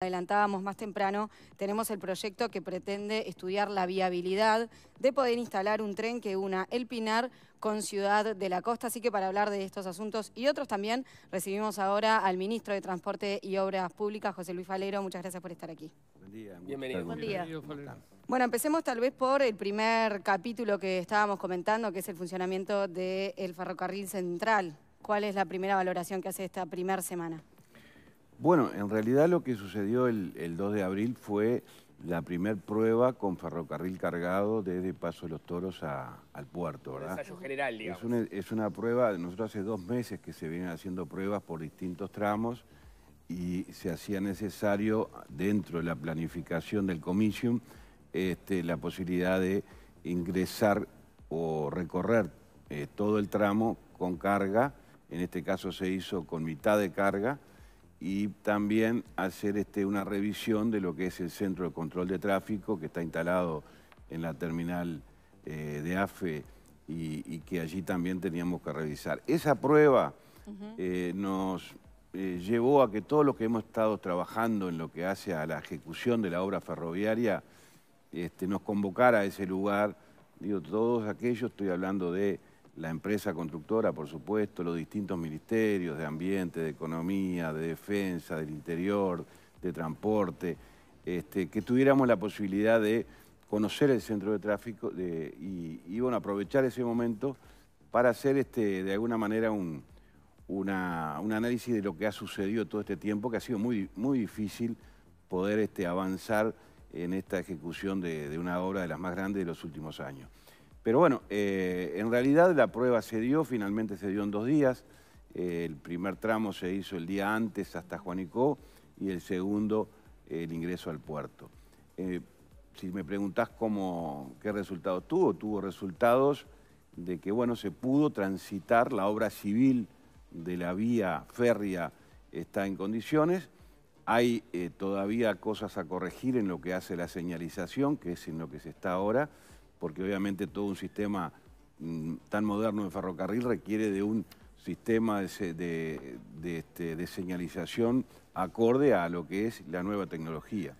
Adelantábamos más temprano, tenemos el proyecto que pretende estudiar la viabilidad de poder instalar un tren que una El Pinar con Ciudad de la Costa. Así que para hablar de estos asuntos y otros también recibimos ahora al ministro de Transporte y Obras Públicas, José Luis Falero. Muchas gracias por estar aquí. Buen día. Bienvenido. Buen día. bueno, empecemos tal vez por el primer capítulo que estábamos comentando, que es el funcionamiento del ferrocarril central. ¿Cuál es la primera valoración que hace esta primera semana? Bueno, en realidad lo que sucedió el, 2 de abril fue la primer prueba con ferrocarril cargado desde Paso de los Toros al puerto, ¿verdad? general, Es una, es una, prueba, nosotros hace dos meses que se vienen haciendo pruebas por distintos tramos y se hacía necesario, dentro de la planificación del comisión este, la posibilidad de ingresar o recorrer eh, todo el tramo con carga, en este caso se hizo con mitad de carga, y también hacer este, una revisión de lo que es el centro de control de tráfico que está instalado en la terminal eh, de AFE y, que allí también teníamos que revisar. Esa prueba eh, nos eh, llevó a que todos los que hemos estado trabajando en lo que hace a la ejecución de la obra ferroviaria este, nos convocara a ese lugar. Digo, todos aquellos, estoy hablando de la empresa constructora, por supuesto, los distintos ministerios de ambiente, de economía, de defensa, del interior, de transporte, este, que tuviéramos la posibilidad de conocer el centro de tráfico y, bueno, aprovechar ese momento para hacer este, de alguna manera un, análisis de lo que ha sucedido todo este tiempo, que ha sido muy, muy difícil poder este, avanzar en esta ejecución de una obra de las más grandes de los últimos años. Pero bueno, eh, en realidad la prueba se dio, finalmente se dio en dos días. Eh, el primer tramo se hizo el día antes hasta Juanicó y el segundo el ingreso al puerto. Eh, si me preguntás qué resultados tuvo, tuvo resultados de que bueno, se pudo transitar la obra civil de la vía férrea está en condiciones. Hay todavía cosas a corregir en lo que hace la señalización, que es en lo que se está ahora porque obviamente todo un sistema mm, tan moderno de ferrocarril requiere de un sistema este, de señalización acorde a lo que es la nueva tecnología.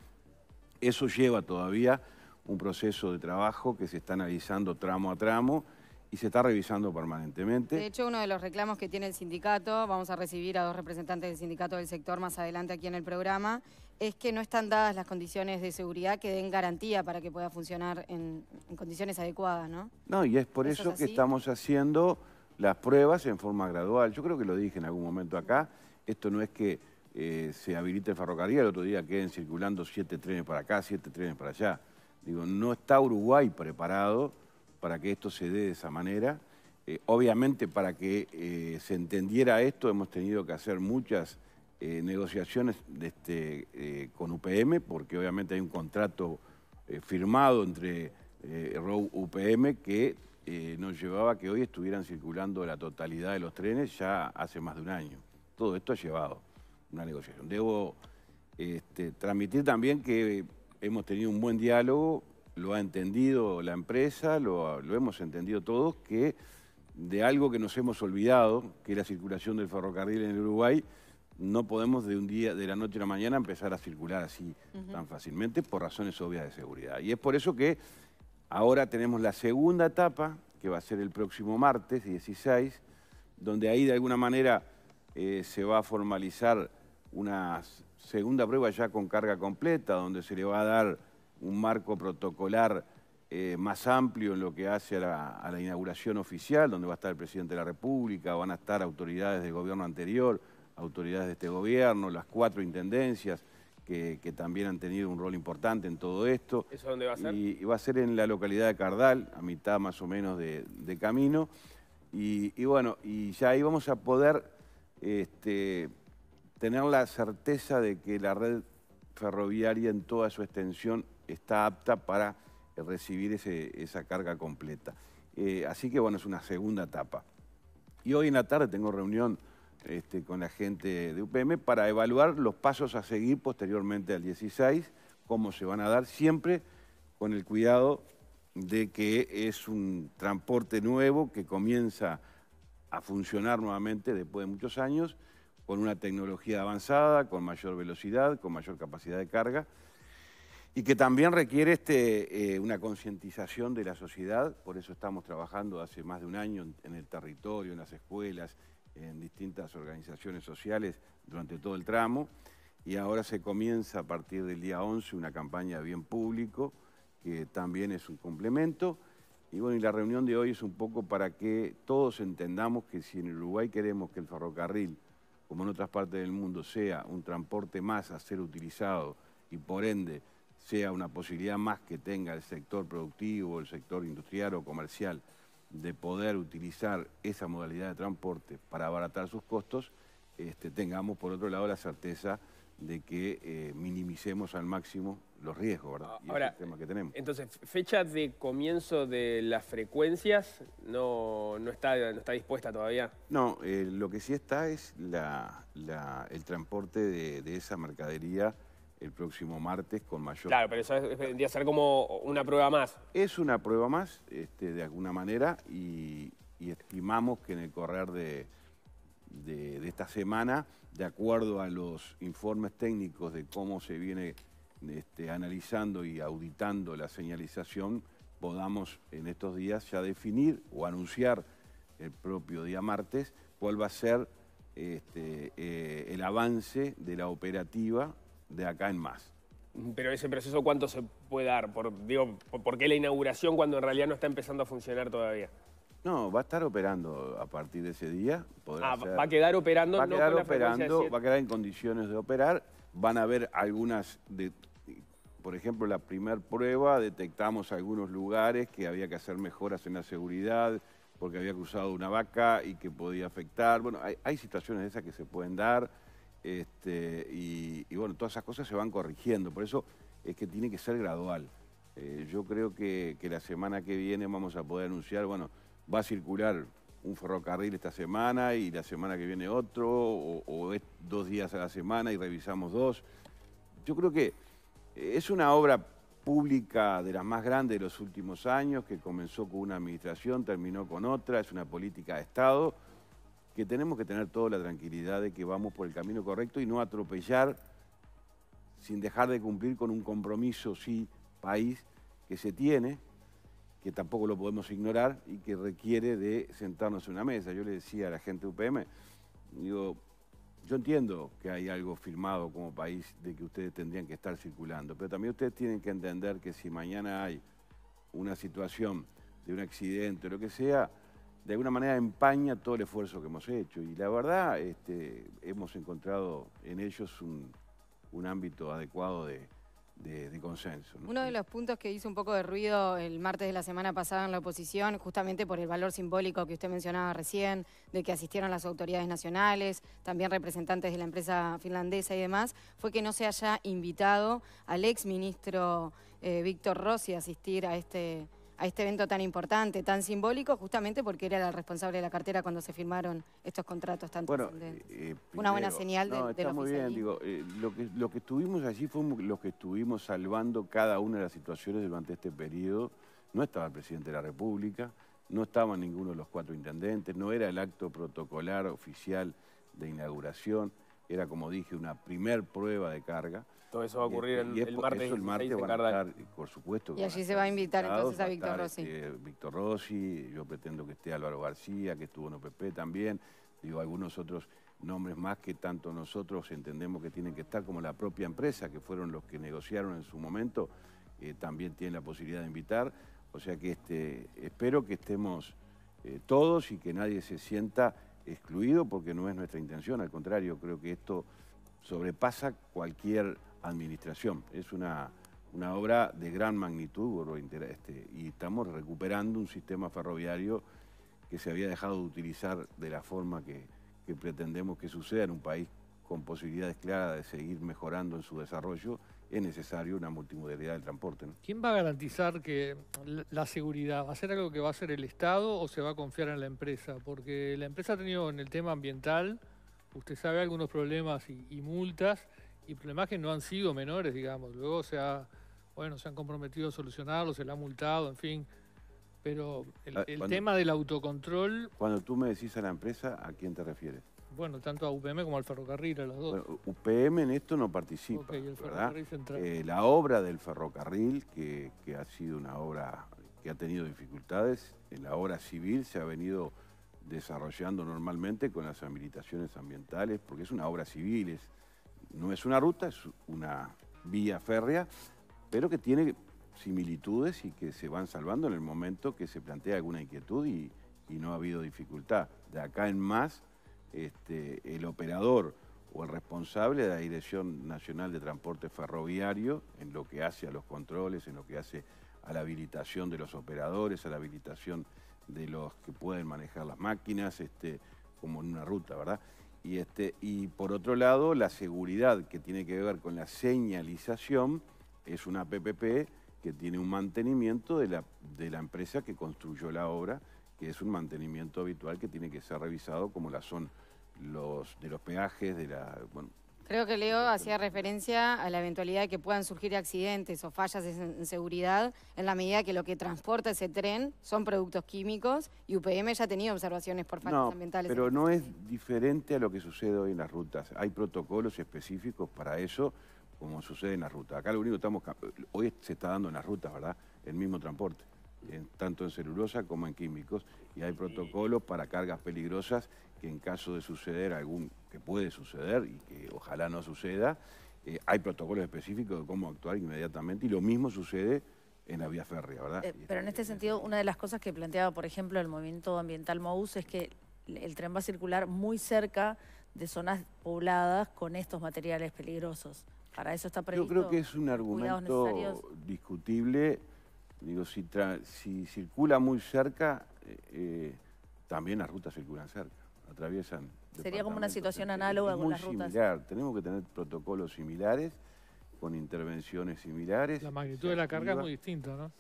Eso lleva todavía un proceso de trabajo que se está analizando tramo a tramo y se está revisando permanentemente. De hecho, uno de los reclamos que tiene el sindicato, vamos a recibir a dos representantes del sindicato del sector más adelante aquí en el programa, es que no están dadas las condiciones de seguridad que den garantía para que pueda funcionar en, condiciones adecuadas, ¿no? No, y es por eso, que estamos haciendo las pruebas en forma gradual. Yo creo que lo dije en algún momento acá, esto no es que eh, se habilite el ferrocarril, el otro día queden circulando siete trenes para acá, siete trenes para allá. Digo, no está Uruguay preparado para que esto se dé de esa manera. Eh, obviamente para que eh, se entendiera esto hemos tenido que hacer muchas eh, negociaciones de este, eh, con UPM, porque obviamente hay un contrato eh, firmado entre ROW UPM que nos llevaba a que hoy estuvieran circulando la totalidad de los trenes ya hace más de un año. Todo esto ha llevado una negociación. Debo este, transmitir también que hemos tenido un buen diálogo, lo ha entendido la empresa, lo, lo hemos entendido todos, que de algo que nos hemos olvidado, que es la circulación del ferrocarril en el Uruguay, no podemos de un día, de la noche a la mañana, empezar a circular así tan fácilmente por razones obvias de seguridad. Y es por eso que ahora tenemos la segunda etapa, que va a ser el próximo martes 16, donde ahí de alguna manera eh, se va a formalizar una segunda prueba ya con carga completa, donde se le va a dar un marco protocolar eh, más amplio en lo que hace a la, a la inauguración oficial, donde va a estar el presidente de la República, van a estar autoridades del gobierno anterior, autoridades de este gobierno, las cuatro intendencias que, también han tenido un rol importante en todo esto. ¿Eso dónde va a ser? Y, va a ser en la localidad de Cardal, a mitad más o menos de, camino. Y, bueno, y ya ahí vamos a poder este, tener la certeza de que la red ferroviaria en toda su extensión está apta para recibir esa carga completa. Eh, así que bueno, es una segunda etapa. Y hoy en la tarde tengo reunión este, con la gente de UPM para evaluar los pasos a seguir posteriormente al 16, cómo se van a dar, siempre con el cuidado de que es un transporte nuevo que comienza a funcionar nuevamente después de muchos años, con una tecnología avanzada, con mayor velocidad, con mayor capacidad de carga, y que también requiere este, eh, una concientización de la sociedad, por eso estamos trabajando hace más de un año en el territorio, en las escuelas, en distintas organizaciones sociales durante todo el tramo y ahora se comienza a partir del día 11 una campaña de bien público que también es un complemento. Y bueno, y la reunión de hoy es un poco para que todos entendamos que si en Uruguay queremos que el ferrocarril, como en otras partes del mundo, sea un transporte más a ser utilizado y por ende sea una posibilidad más que tenga el sector productivo, el sector industrial o comercial de poder utilizar esa modalidad de transporte para abaratar sus costos, este, tengamos por otro lado la certeza de que eh, minimicemos al máximo los riesgos, ¿verdad? Ah, ahora, Entonces, fecha de comienzo de las frecuencias no, está, está dispuesta todavía. No, eh, lo que sí está es la, el transporte de esa mercadería el próximo martes con mayor... Claro, pero eso vendría a ser como una prueba más. Es una prueba más, este, de alguna manera, y, estimamos que en el correr de, esta semana, de acuerdo a los informes técnicos de cómo se viene este, analizando y auditando la señalización, podamos en estos días ya definir o anunciar el propio día martes cuál va a ser este, eh, el avance de la operativa de acá en más. Pero ese proceso, ¿cuánto se puede dar? Por, digo, ¿por qué la inauguración cuando en realidad no está empezando a funcionar todavía? No, va a estar operando a partir de ese día. ah, va a quedar operando. Va a quedar operando, va a quedar en condiciones de operar. Van a haber algunas, de, por ejemplo, la primer prueba, detectamos algunos lugares que había que hacer mejoras en la seguridad porque había cruzado una vaca y que podía afectar. Bueno, hay situaciones de esas que se pueden dar. Este, y, bueno, todas esas cosas se van corrigiendo, por eso es que tiene que ser gradual. Eh, yo creo que, la semana que viene vamos a poder anunciar, bueno, va a circular un ferrocarril esta semana y la semana que viene otro, o, o es dos días a la semana y revisamos dos. Yo creo que es una obra pública de las más grandes de los últimos años, que comenzó con una administración, terminó con otra, es una política de Estado que tenemos que tener toda la tranquilidad de que vamos por el camino correcto y no atropellar sin dejar de cumplir con un compromiso, sí, país, que se tiene, que tampoco lo podemos ignorar y que requiere de sentarnos en una mesa. Yo le decía a la gente de UPM, digo, yo entiendo que hay algo firmado como país de que ustedes tendrían que estar circulando, pero también ustedes tienen que entender que si mañana hay una situación de un accidente o lo que sea, de alguna manera empaña todo el esfuerzo que hemos hecho. Y la verdad, este, hemos encontrado en ellos un, ámbito adecuado de, consenso. Uno de los puntos que hizo un poco de ruido el martes de la semana pasada en la oposición, justamente por el valor simbólico que usted mencionaba recién, de que asistieron las autoridades nacionales, también representantes de la empresa finlandesa y demás, fue que no se haya invitado al ex ministro eh, Víctor Rossi a asistir a este a este evento tan importante, tan simbólico, justamente porque era la responsable de la cartera cuando se firmaron estos contratos tan bueno, eh, eh, Una buena señal de, muy bien, digo, eh, lo, que, lo que estuvimos allí fue lo que estuvimos salvando cada una de las situaciones durante este periodo. No estaba el presidente de la República, no estaban ninguno de los cuatro intendentes, no era el acto protocolar oficial de inauguración, era, como dije, una primer prueba de carga. Todo eso va a ocurrir el, martes. por supuesto. Y allí se va a invitar entonces a Víctor Rossi. Este, Víctor Rossi, yo pretendo que esté Álvaro García, que estuvo en OPP también, digo, algunos otros nombres más que tanto nosotros entendemos que tienen que estar, como la propia empresa, que fueron los que negociaron en su momento, eh, también tienen la posibilidad de invitar. O sea que este, espero que estemos eh, todos y que nadie se sienta excluido, porque no es nuestra intención, al contrario, creo que esto sobrepasa cualquier administración. Es una, obra de gran magnitud este, y estamos recuperando un sistema ferroviario que se había dejado de utilizar de la forma que, pretendemos que suceda en un país con posibilidades claras de seguir mejorando en su desarrollo, es necesario una multimodalidad del transporte. ¿Quién va a garantizar que la seguridad va a ser algo que va a ser el Estado o se va a confiar en la empresa? Porque la empresa ha tenido en el tema ambiental, usted sabe, algunos problemas y multas y problemas que no han sido menores, digamos. Luego se ha, bueno, se han comprometido a solucionarlo, se le ha multado, en fin. Pero el, ah, tema del autocontrol... Cuando tú me decís a la empresa, ¿a quién te refieres? Bueno, tanto a UPM como al ferrocarril, a los dos. UPM en esto no participa, ¿verdad? Eh, la obra del ferrocarril, que, que ha sido una obra que ha tenido dificultades, en la obra civil se ha venido desarrollando normalmente con las habilitaciones ambientales, porque es una obra civil, es, no es una ruta, es una vía férrea, pero que tiene similitudes y que se van salvando en el momento que se plantea alguna inquietud y, no ha habido dificultad. De acá en más, este, el operador o el responsable de la Dirección Nacional de Transporte Ferroviario, en lo que hace a los controles, en lo que hace a la habilitación de los operadores, a la habilitación de los que pueden manejar las máquinas, este, como en una ruta, ¿verdad? Y, este, y por otro lado, la seguridad que tiene que ver con la señalización es una PPP que tiene un mantenimiento de la, de la empresa que construyó la obra, que es un mantenimiento habitual que tiene que ser revisado como la son los, de los peajes, de la, Creo que Leo hacía referencia a la eventualidad de que puedan surgir accidentes o fallas en seguridad en la medida que lo que transporta ese tren son productos químicos y UPM ya ha tenido observaciones por fallas no, ambientales. Pero no es diferente a lo que sucede hoy en las rutas. Hay protocolos específicos para eso, como sucede en las rutas. Acá lo único que estamos... Hoy se está dando en las rutas, ¿verdad? El mismo transporte tanto en celulosa como en químicos, y hay protocolos para cargas peligrosas que en caso de suceder algún, que puede suceder y que ojalá no suceda, eh, hay protocolos específicos de cómo actuar inmediatamente y lo mismo sucede en la vía férrea, ¿verdad? Eh, pero en este, este sentido, una de las cosas que planteaba, por ejemplo, el movimiento ambiental MOUS es que el tren va a circular muy cerca de zonas pobladas con estos materiales peligrosos. Para eso está previsto. Yo creo que es un argumento discutible Digo, si, circula muy cerca, eh, eh, también las rutas circulan cerca, atraviesan. Sería como una situación análoga con las rutas. Similar. Tenemos que tener protocolos similares, con intervenciones similares. La magnitud de la carga es muy distinta, ¿no?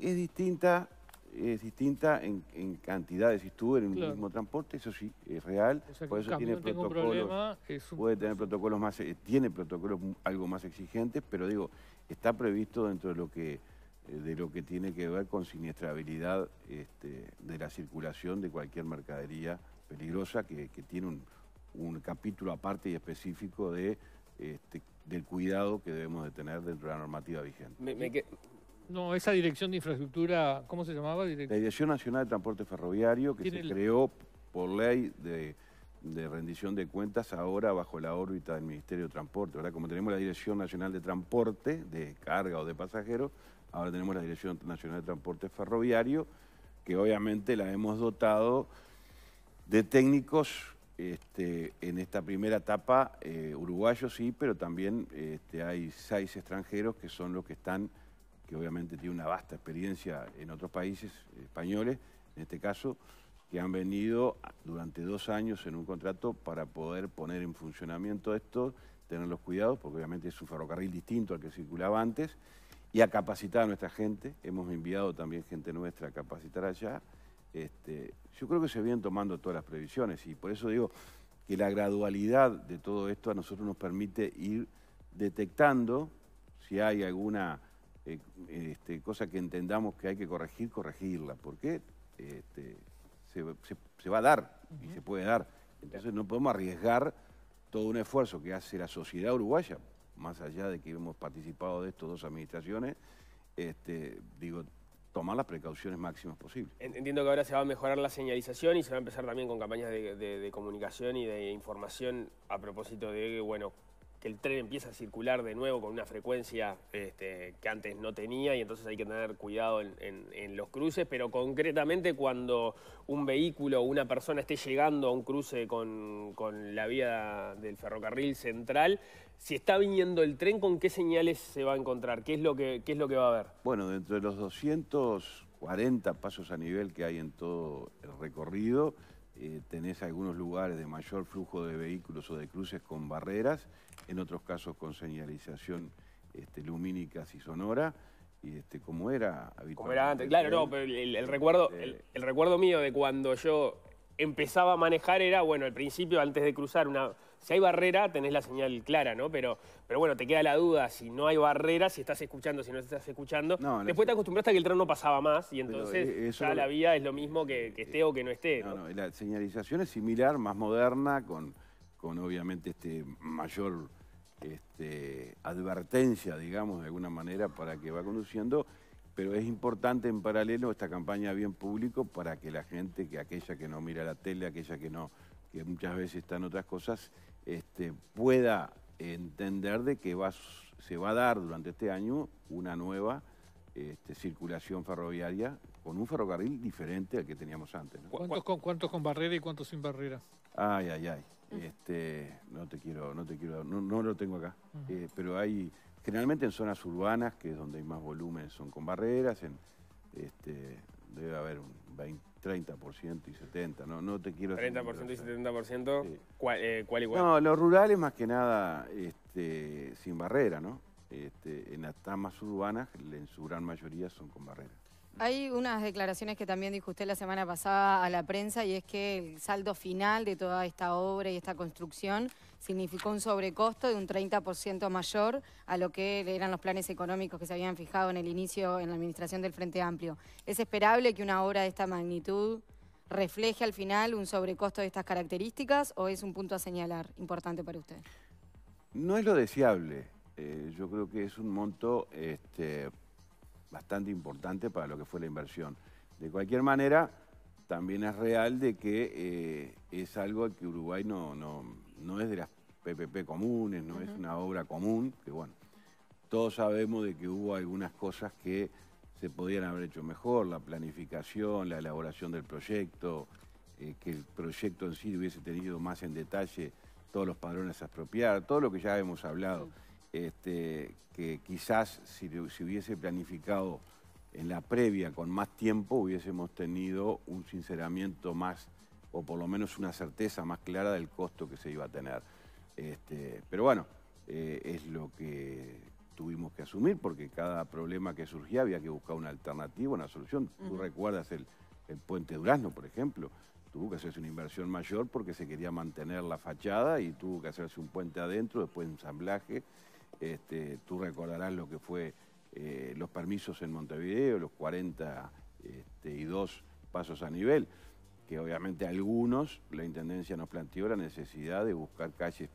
Es distinta, es distinta en, cantidades. Si estuve en el mismo transporte, eso sí, es real. Por eso tiene protocolos. Puede tener protocolos más, eh, tiene protocolos algo más exigentes, pero digo, está previsto dentro de lo que eh, de lo que tiene que ver con siniestrabilidad este, de la circulación de cualquier mercadería peligrosa que, tiene un, capítulo aparte y específico de este, del cuidado que debemos de tener dentro de la normativa vigente. No, esa dirección de infraestructura, ¿cómo se llamaba? La Dirección Nacional de Transporte Ferroviario que se creó por ley de, rendición de cuentas ahora bajo la órbita del Ministerio de Transporte, Ahora Como tenemos la Dirección Nacional de Transporte, de carga o de pasajeros, Ahora tenemos la Dirección Nacional de Transporte Ferroviario, que obviamente la hemos dotado de técnicos este, en esta primera etapa, eh, uruguayos sí, pero también este, hay seis extranjeros que son los que están, que obviamente tienen una vasta experiencia en otros países españoles, en este caso, que han venido durante dos años en un contrato para poder poner en funcionamiento esto, tener los cuidados, porque obviamente es un ferrocarril distinto al que circulaba antes, y a capacitar a nuestra gente. Hemos enviado también gente nuestra a capacitar allá. Este, yo creo que se vienen tomando todas las previsiones y por eso digo que la gradualidad de todo esto a nosotros nos permite ir detectando si hay alguna eh, este, cosa que entendamos que hay que corregir, corregirla, porque este, se, va a dar y se puede dar. Entonces no podemos arriesgar todo un esfuerzo que hace la sociedad uruguaya más allá de que hemos participado de esto dos administraciones, este, digo, tomar las precauciones máximas posibles. Entiendo que ahora se va a mejorar la señalización y se va a empezar también con campañas de, comunicación y de información a propósito de, bueno, que el tren empieza a circular de nuevo con una frecuencia este, que antes no tenía y entonces hay que tener cuidado en, los cruces, pero concretamente cuando un vehículo o una persona esté llegando a un cruce con, con la vía del ferrocarril central, si está viniendo el tren, ¿con qué señales se va a encontrar? ¿Qué es lo que, es lo que va a haber? Bueno, dentro de los 240 pasos a nivel que hay en todo el recorrido, eh, tenés algunos lugares de mayor flujo de vehículos o de cruces con barreras, en otros casos con señalización este, lumínica y sonora, y este, como era habitual. Como era antes, claro, no, pero el, recuerdo, el recuerdo mío de cuando yo empezaba a manejar era, bueno, al principio, antes de cruzar una si hay barrera, tenés la señal clara, ¿no? Pero, pero bueno, te queda la duda, si no hay barrera, si estás escuchando, si no estás escuchando. Después te acostumbraste a que el tren no pasaba más y entonces eh, ya la vía es lo mismo que, esté o que no esté. ¿no? no, la señalización es similar, más moderna, con, con obviamente este mayor este, advertencia, digamos, de alguna manera, para que va conduciendo pero es importante en paralelo esta campaña bien público para que la gente, que aquella que no mira la tele, aquella que no, que muchas veces están otras cosas, este, pueda entender de que va, se va a dar durante este año una nueva este, circulación ferroviaria con un ferrocarril diferente al que teníamos antes. ¿Cuántos, con, ¿Cuántos con barrera y cuántos sin barrera? Ay, ay, ay. Este, no te quiero, no te quiero, no, lo tengo acá. Eh, pero hay, generalmente en zonas urbanas, que es donde hay más volumen, son con barreras. En, este, debe haber un 20 30% y 70%, no, no te quiero... 30% y 70%, cual eh, igual? No, los rurales más que nada este, sin barrera, ¿no? Este, en las tramas urbanas, en su gran mayoría son con barreras. Hay unas declaraciones que también dijo usted la semana pasada a la prensa y es que el saldo final de toda esta obra y esta construcción significó un sobrecosto de un 30% mayor a lo que eran los planes económicos que se habían fijado en el inicio en la administración del Frente Amplio. ¿Es esperable que una obra de esta magnitud refleje al final un sobrecosto de estas características o es un punto a señalar importante para usted? No es lo deseable. Eh, yo creo que es un monto este, bastante importante para lo que fue la inversión. De cualquier manera, también es real de que eh, es algo que Uruguay no, no, es de las PPP comunes, no es una obra común, que bueno, todos sabemos de que hubo algunas cosas que se podían haber hecho mejor, la planificación, la elaboración del proyecto, eh, que el proyecto en sí hubiese tenido más en detalle todos los padrones a expropiar, todo lo que ya hemos hablado. Este, que quizás si hubiese planificado en la previa con más tiempo hubiésemos tenido un sinceramiento más, o por lo menos una certeza más clara del costo que se iba a tener. Este, pero bueno, eh, es lo que tuvimos que asumir porque cada problema que surgía había que buscar una alternativa, una solución. Tú recuerdas el, el puente Durazno, por ejemplo, tuvo que hacerse una inversión mayor porque se quería mantener la fachada y tuvo que hacerse un puente adentro, después ensamblaje. Este, tú recordarás lo que fue eh, los permisos en Montevideo, los 42 este, pasos a nivel, que obviamente algunos, la Intendencia nos planteó la necesidad de buscar calles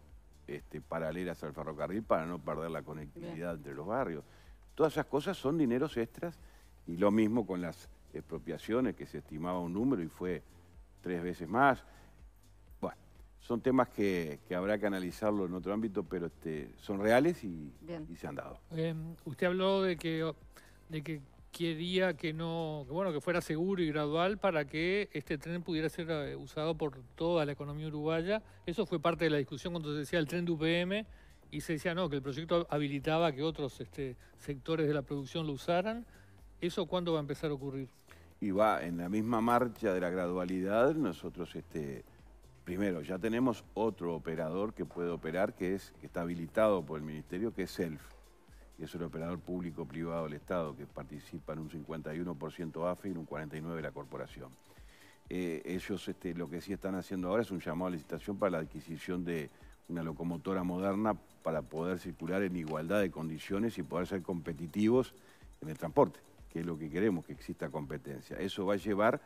este, paralelas al ferrocarril para no perder la conectividad entre los barrios. Todas esas cosas son dineros extras y lo mismo con las expropiaciones, que se estimaba un número y fue tres veces más son temas que, habrá que analizarlo en otro ámbito, pero este, son reales y, se han dado. Eh, usted habló de que, de que quería que no, bueno, que fuera seguro y gradual para que este tren pudiera ser eh, usado por toda la economía uruguaya. Eso fue parte de la discusión cuando se decía el tren de UPM y se decía no, que el proyecto habilitaba que otros este, sectores de la producción lo usaran. ¿Eso cuándo va a empezar a ocurrir? Y va en la misma marcha de la gradualidad, nosotros este, primero, ya tenemos otro operador que puede operar, que, es, está habilitado por el Ministerio, que es SELF, que es el operador público-privado del Estado, que participa en un 51% AFE y en un 49% la corporación. Eh, ellos este, lo que sí están haciendo ahora es un llamado a licitación para la adquisición de una locomotora moderna para poder circular en igualdad de condiciones y poder ser competitivos en el transporte, que es lo que queremos, que exista competencia. Eso va a llevar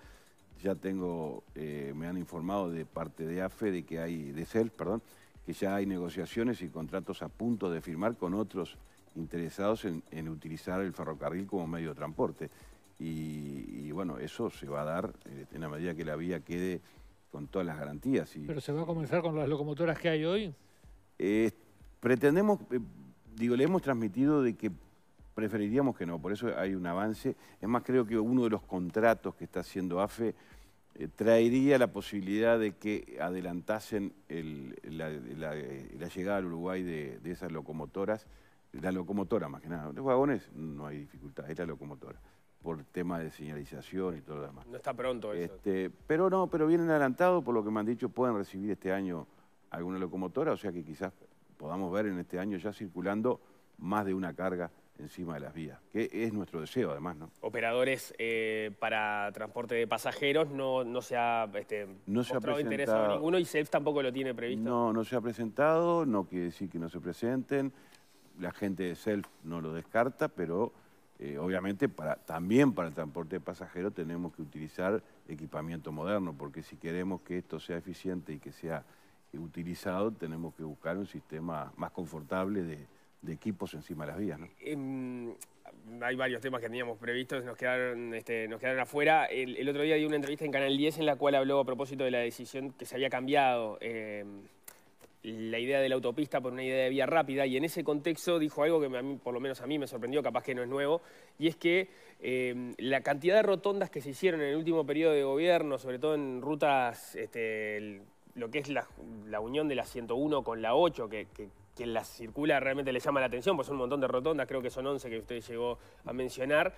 ya tengo, eh, me han informado de parte de AFE de que hay, de CEL, perdón, que ya hay negociaciones y contratos a punto de firmar con otros interesados en, utilizar el ferrocarril como medio de transporte. Y, bueno, eso se va a dar eh, en la medida que la vía quede con todas las garantías. Y, ¿Pero se va a comenzar con las locomotoras que hay hoy? pretendemos, eh, digo, le hemos transmitido de que Preferiríamos que no, por eso hay un avance. Es más, creo que uno de los contratos que está haciendo AFE eh, traería la posibilidad de que adelantasen eh, la, llegada al Uruguay de, esas locomotoras, la locomotora más que nada. Los vagones no hay dificultad, es la locomotora, por tema de señalización y todo lo demás. No está pronto eso. Este, pero no, pero vienen adelantados, por lo que me han dicho, pueden recibir este año alguna locomotora, o sea que quizás podamos ver en este año ya circulando más de una carga encima de las vías, que es nuestro deseo además, ¿no? Operadores eh, para transporte de pasajeros no, no se ha, este, no se ha presentado. ninguno y self tampoco lo tiene previsto. No, no se ha presentado, no quiere decir que no se presenten, la gente de SELF no lo descarta, pero eh, obviamente para, también para el transporte de pasajeros tenemos que utilizar equipamiento moderno, porque si queremos que esto sea eficiente y que sea utilizado, tenemos que buscar un sistema más confortable de, de equipos encima de las vías. ¿no? Em, hay varios temas que teníamos previstos, nos quedaron, este, nos quedaron afuera. El, otro día di una entrevista en Canal 10 en la cual habló a propósito de la decisión que se había cambiado. Em, la idea de la autopista por una idea de vía rápida y en ese contexto dijo algo que por lo menos a mí me sorprendió, capaz que no es nuevo, y es que em, la cantidad de rotondas que se hicieron en el último periodo de gobierno, sobre todo en rutas, este, lo que es la, unión de la 101 con la 8, que ...que la circula realmente le llama la atención, pues son un montón de rotondas, creo que son 11 que usted llegó a mencionar.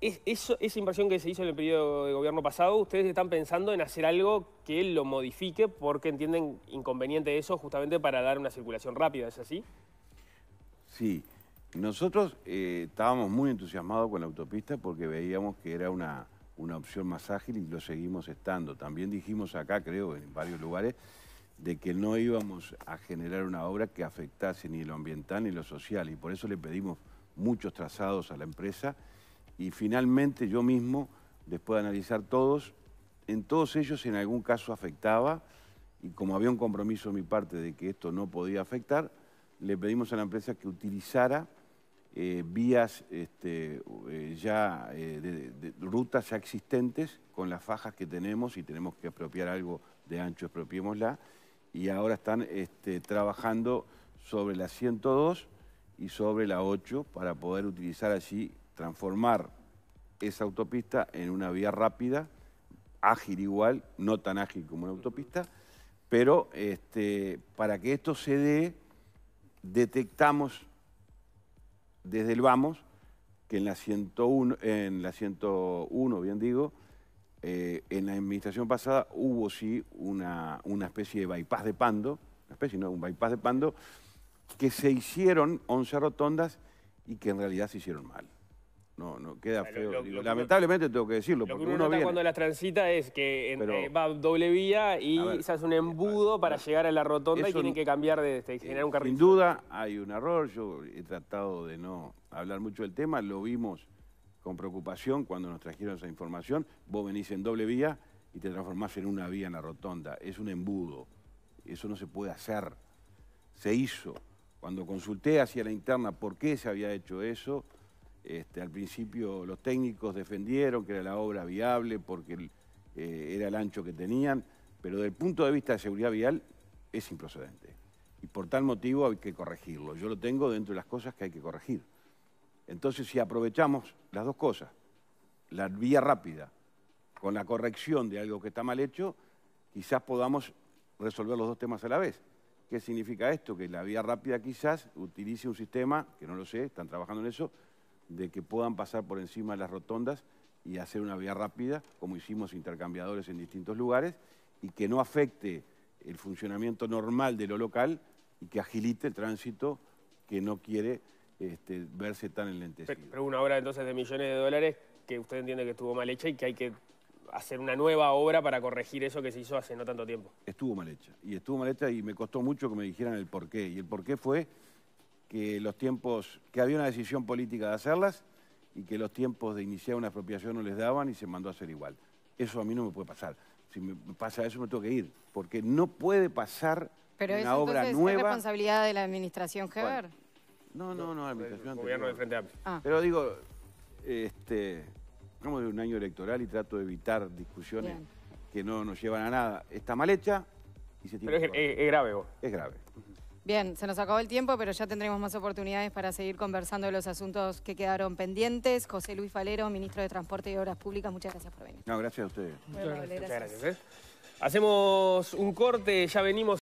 Es, esa inversión que se hizo en el periodo de gobierno pasado, ¿ustedes están pensando en hacer algo que lo modifique porque entienden inconveniente eso justamente para dar una circulación rápida, ¿es así? Sí, nosotros eh, estábamos muy entusiasmados con la autopista porque veíamos que era una, una opción más ágil y lo seguimos estando. También dijimos acá, creo, en varios lugares, de que no íbamos a generar una obra que afectase ni lo ambiental ni lo social, y por eso le pedimos muchos trazados a la empresa, y finalmente yo mismo, después de analizar todos, en todos ellos en algún caso afectaba, y como había un compromiso de mi parte de que esto no podía afectar, le pedimos a la empresa que utilizara eh, vías este, eh, ya, eh, de, rutas ya existentes con las fajas que tenemos, y tenemos que apropiar algo de ancho, expropiémosla, y ahora están este, trabajando sobre la 102 y sobre la 8 para poder utilizar allí, transformar esa autopista en una vía rápida, ágil igual, no tan ágil como una autopista, pero este, para que esto se dé, detectamos desde el vamos que en la 101, en la 101 bien digo, eh, en la administración pasada hubo sí una, una, especie de bypass de pando, una especie, no, un bypass de pando, que se hicieron 11 rotondas y que en realidad se hicieron mal. No, no, queda feo. lamentablemente tengo que decirlo. porque que uno, uno nota cuando las transita es que eh, va doble vía y se hace un eh, embudo para llegar a la rotonda y tienen que cambiar de este, generar un carril. Sin duda hay un error, yo he tratado de no hablar mucho del tema, lo vimos con preocupación cuando nos trajeron esa información. Vos venís en doble vía y te transformás en una vía en la rotonda. Es un embudo. Eso no se puede hacer. Se hizo. Cuando consulté hacia la interna por qué se había hecho eso, este, al principio los técnicos defendieron que era la obra viable porque eh, era el ancho que tenían, pero desde el punto de vista de seguridad vial es improcedente. Y por tal motivo hay que corregirlo. Yo lo tengo dentro de las cosas que hay que corregir. Entonces, si aprovechamos las dos cosas, la vía rápida con la corrección de algo que está mal hecho, quizás podamos resolver los dos temas a la vez. ¿Qué significa esto? Que la vía rápida quizás utilice un sistema, que no lo sé, están trabajando en eso, de que puedan pasar por encima de las rotondas y hacer una vía rápida, como hicimos intercambiadores en distintos lugares, y que no afecte el funcionamiento normal de lo local y que agilite el tránsito que no quiere este, verse tan enlentecido. Pero una obra entonces de millones de dólares que usted entiende que estuvo mal hecha y que hay que hacer una nueva obra para corregir eso que se hizo hace no tanto tiempo. Estuvo mal hecha, y estuvo mal hecha y me costó mucho que me dijeran el porqué. Y el porqué fue que los tiempos, que había una decisión política de hacerlas y que los tiempos de iniciar una apropiación no les daban y se mandó a hacer igual. Eso a mí no me puede pasar. Si me pasa eso me tengo que ir, porque no puede pasar Pero una obra entonces, nueva. ¿Es responsabilidad de la administración Heber? No, no, no, no. gobierno de Frente Amplio. Ah. Pero digo, este, estamos de un año electoral y trato de evitar discusiones que no nos llevan a nada. Está mal hecha y se tiene Pero es, grave vos. Es grave. Bien, se nos acabó el tiempo, pero ya tendremos más oportunidades para seguir conversando de los asuntos que quedaron pendientes. José Luis Falero, ministro de Transporte y Obras Públicas, muchas gracias por venir. No, gracias a ustedes. Muchas gracias. ¿eh? Hacemos un corte, ya venimos.